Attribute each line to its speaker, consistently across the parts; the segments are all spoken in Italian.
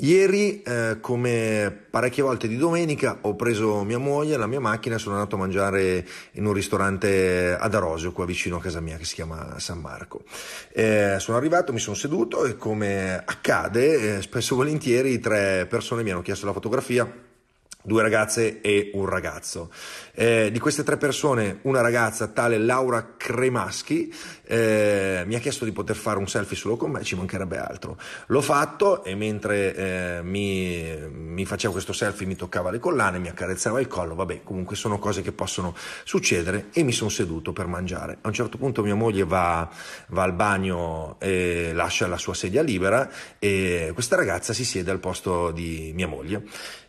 Speaker 1: Ieri, eh, come parecchie volte di domenica, ho preso mia moglie, la mia macchina e sono andato a mangiare in un ristorante ad Arosio, qua vicino a casa mia, che si chiama San Marco. Eh, sono arrivato, mi sono seduto e come accade, eh, spesso e volentieri tre persone mi hanno chiesto la fotografia due ragazze e un ragazzo. Eh, di queste tre persone, una ragazza, tale Laura Cremaschi, eh, mi ha chiesto di poter fare un selfie solo con me, ci mancherebbe altro. L'ho fatto e mentre eh, mi, mi facevo questo selfie mi toccava le collane, mi accarezzava il collo, vabbè, comunque sono cose che possono succedere e mi sono seduto per mangiare. A un certo punto mia moglie va, va al bagno e lascia la sua sedia libera e questa ragazza si siede al posto di mia moglie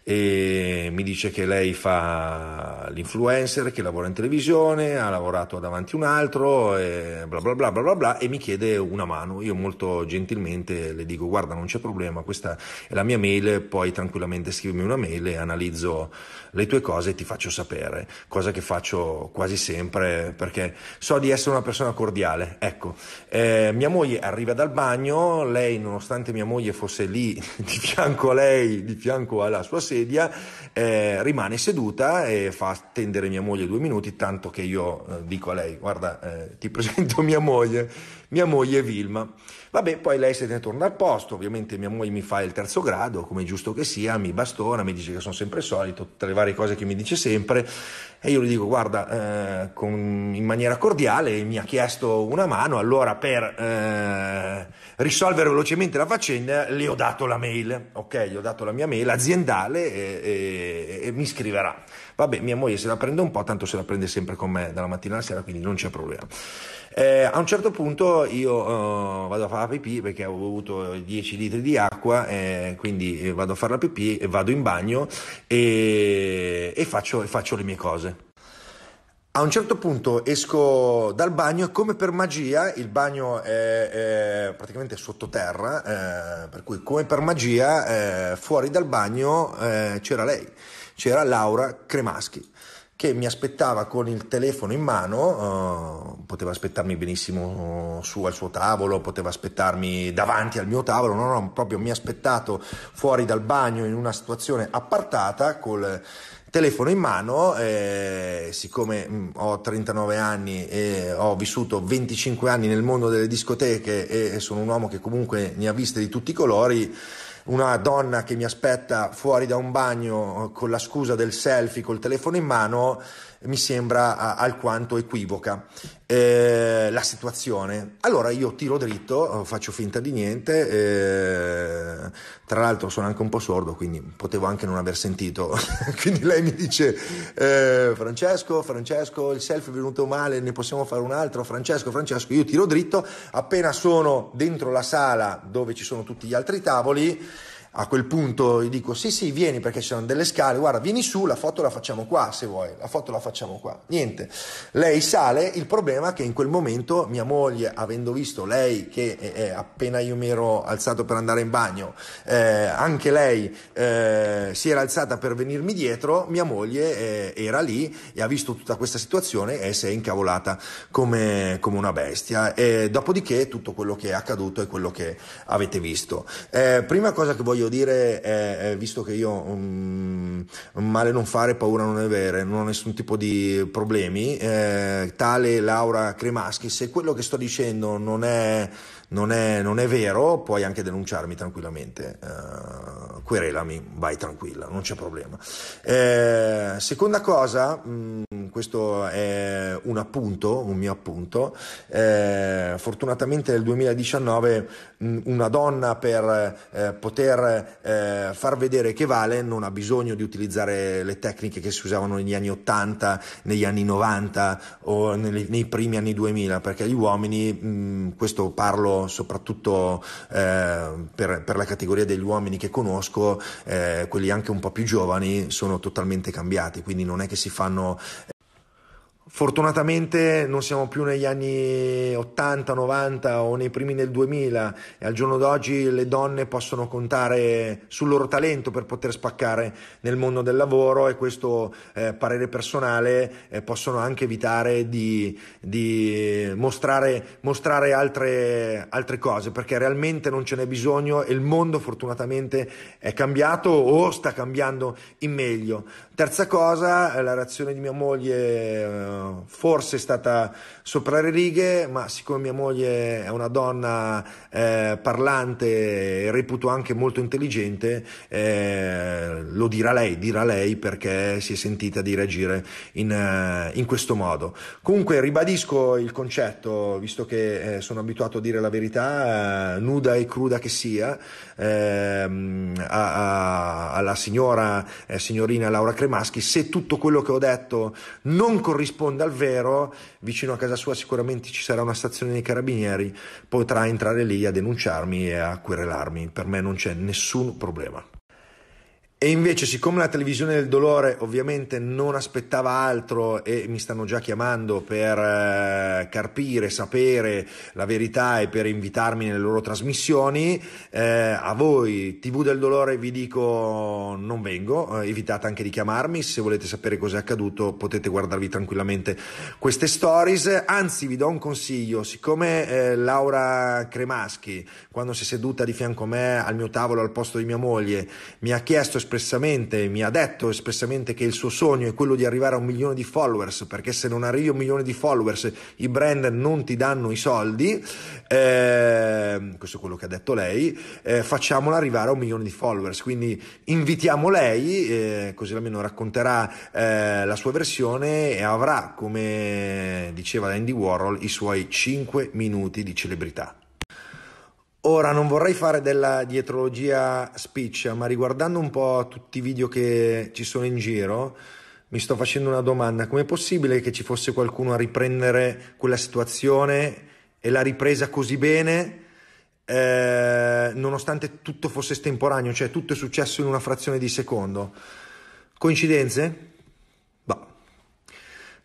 Speaker 1: e mi dice che lei fa l'influencer, che lavora in televisione, ha lavorato davanti a un altro e bla bla bla bla bla bla e mi chiede una mano. Io molto gentilmente le dico guarda non c'è problema, questa è la mia mail, poi tranquillamente scrivimi una mail e analizzo le tue cose e ti faccio sapere, cosa che faccio quasi sempre perché so di essere una persona cordiale. Ecco, eh, mia moglie arriva dal bagno, lei nonostante mia moglie fosse lì di fianco a lei, di fianco alla sua sedia, sedia, eh, rimane seduta e fa attendere mia moglie due minuti, tanto che io eh, dico a lei, guarda, eh, ti presento mia moglie, mia moglie è Vilma. Vabbè, poi lei se ne torna al posto, ovviamente mia moglie mi fa il terzo grado, come è giusto che sia, mi bastona, mi dice che sono sempre solito, tutte le varie cose che mi dice sempre e io gli dico, guarda, eh, con, in maniera cordiale mi ha chiesto una mano, allora per eh, risolvere velocemente la faccenda le ho dato la mail, ok, gli ho dato la mia mail aziendale e, e, e mi scriverà. Vabbè, mia moglie se la prende un po', tanto se la prende sempre con me dalla mattina alla sera, quindi non c'è problema. Eh, a un certo punto io uh, vado a fare la pipì perché avevo avuto 10 litri di acqua, eh, quindi eh, vado a fare la pipì, e vado in bagno e, e faccio, faccio le mie cose. A un certo punto esco dal bagno e come per magia, il bagno è, è praticamente sottoterra, eh, per cui come per magia eh, fuori dal bagno eh, c'era lei c'era Laura Cremaschi che mi aspettava con il telefono in mano, uh, poteva aspettarmi benissimo su al suo tavolo, poteva aspettarmi davanti al mio tavolo, no, no, proprio mi ha aspettato fuori dal bagno in una situazione appartata col telefono in mano, eh, siccome mh, mm, ho 39 anni e ho vissuto 25 anni nel mondo delle discoteche e sono un uomo che comunque ne ha viste di tutti i colori, una donna che mi aspetta fuori da un bagno eh, con la scusa del selfie col telefono in mano mi sembra alquanto equivoca eh, la situazione. Allora io tiro dritto, eh, faccio finta di niente, eh, tra l'altro sono anche un po' sordo, quindi potevo anche non aver sentito. quindi lei mi dice eh, Francesco, Francesco, il selfie è venuto male, ne possiamo fare un altro, Francesco, Francesco, io tiro dritto, appena sono dentro la sala dove ci sono tutti gli altri tavoli, a quel punto gli dico sì sì vieni perché ci sono delle scale, guarda vieni su, la foto la facciamo qua se vuoi, la foto la facciamo qua, niente. Lei sale, il problema è che in quel momento mia moglie, avendo visto lei che eh, eh appena io mi ero alzato per andare in bagno, eh, anche lei eh, si era alzata per venirmi dietro, mia moglie eh, era lì e ha visto tutta questa situazione e si è incavolata come, come una bestia. E dopodiché tutto quello che è accaduto è quello che avete visto. Eh, prima cosa che voglio voglio dire, eh, visto che io um, male non fare, paura non avere, non ho nessun tipo di problemi, eh, tale Laura Cremaschi, se quello che sto dicendo non è, non è, non è vero, puoi anche denunciarmi tranquillamente, eh, querelami, vai tranquilla, non c'è problema. Eh, seconda cosa, mh, mm, questo è un appunto, un mio appunto, eh, fortunatamente nel 2019 mh, mm, una donna per eh, poter eh, far vedere che vale non ha bisogno di utilizzare le tecniche che si usavano negli anni 80, negli anni 90 o nei, nei primi anni 2000, perché gli uomini, mh, mm, questo parlo soprattutto eh, per, per, la categoria degli uomini che conosco, eh, quelli anche un po' più giovani, sono totalmente cambiati, quindi non è che si fanno Fortunatamente non siamo più negli anni 80, 90 o nei primi del 2000 e al giorno d'oggi le donne possono contare sul loro talento per poter spaccare nel mondo del lavoro e questo eh, parere personale eh, possono anche evitare di, di mostrare, mostrare altre, altre, cose perché realmente non ce n'è bisogno e il mondo fortunatamente è cambiato o sta cambiando in meglio. Terza cosa, eh, la reazione di mia moglie eh, forse è stata sopra le righe, ma siccome mia moglie è una donna eh, parlante e reputo anche molto intelligente, eh, lo dirà lei, dirà lei perché si è sentita di reagire in, eh, in questo modo. Comunque ribadisco il concetto, visto che eh, sono abituato a dire la verità, eh, nuda e cruda che sia, ehm, a, a, alla signora signorina Laura Cremaschi, se tutto quello che ho detto non corrisponde corrisponda al vero, vicino a casa sua sicuramente ci sarà una stazione dei carabinieri, potrà entrare lì a denunciarmi e a querelarmi. Per me non c'è nessun problema. E invece, siccome la televisione del dolore ovviamente non aspettava altro e mi stanno già chiamando per eh, carpire, sapere la verità e per invitarmi nelle loro trasmissioni, eh, a voi TV del dolore vi dico non vengo, eh, evitate anche di chiamarmi, se volete sapere cosa è accaduto potete guardarvi tranquillamente queste stories, anzi vi do un consiglio, siccome eh, Laura Cremaschi quando si è seduta di fianco a me al mio tavolo al posto di mia moglie mi ha chiesto espressamente, mi ha detto espressamente che il suo sogno è quello di arrivare a un milione di followers, perché se non arrivi a un milione di followers i brand non ti danno i soldi, eh, questo è quello che ha detto lei, eh, facciamola arrivare a un milione di followers, quindi invitiamo lei, eh, così almeno racconterà eh, la sua versione e avrà, come diceva Andy Warhol, i suoi 5 minuti di celebrità. Ora non vorrei fare della dietrologia speech, ma riguardando un po' tutti i video che ci sono in giro, mi sto facendo una domanda, com'è possibile che ci fosse qualcuno a riprendere quella situazione e l'ha ripresa così bene eh, nonostante tutto fosse estemporaneo, cioè tutto è successo in una frazione di secondo? Coincidenze?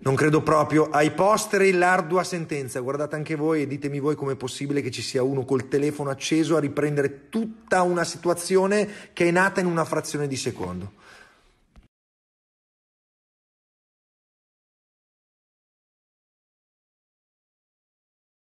Speaker 1: Non credo proprio. Ai posteri l'ardua sentenza. Guardate anche voi e ditemi voi com'è possibile che ci sia uno col telefono acceso a riprendere tutta una situazione che è nata in una frazione di secondo.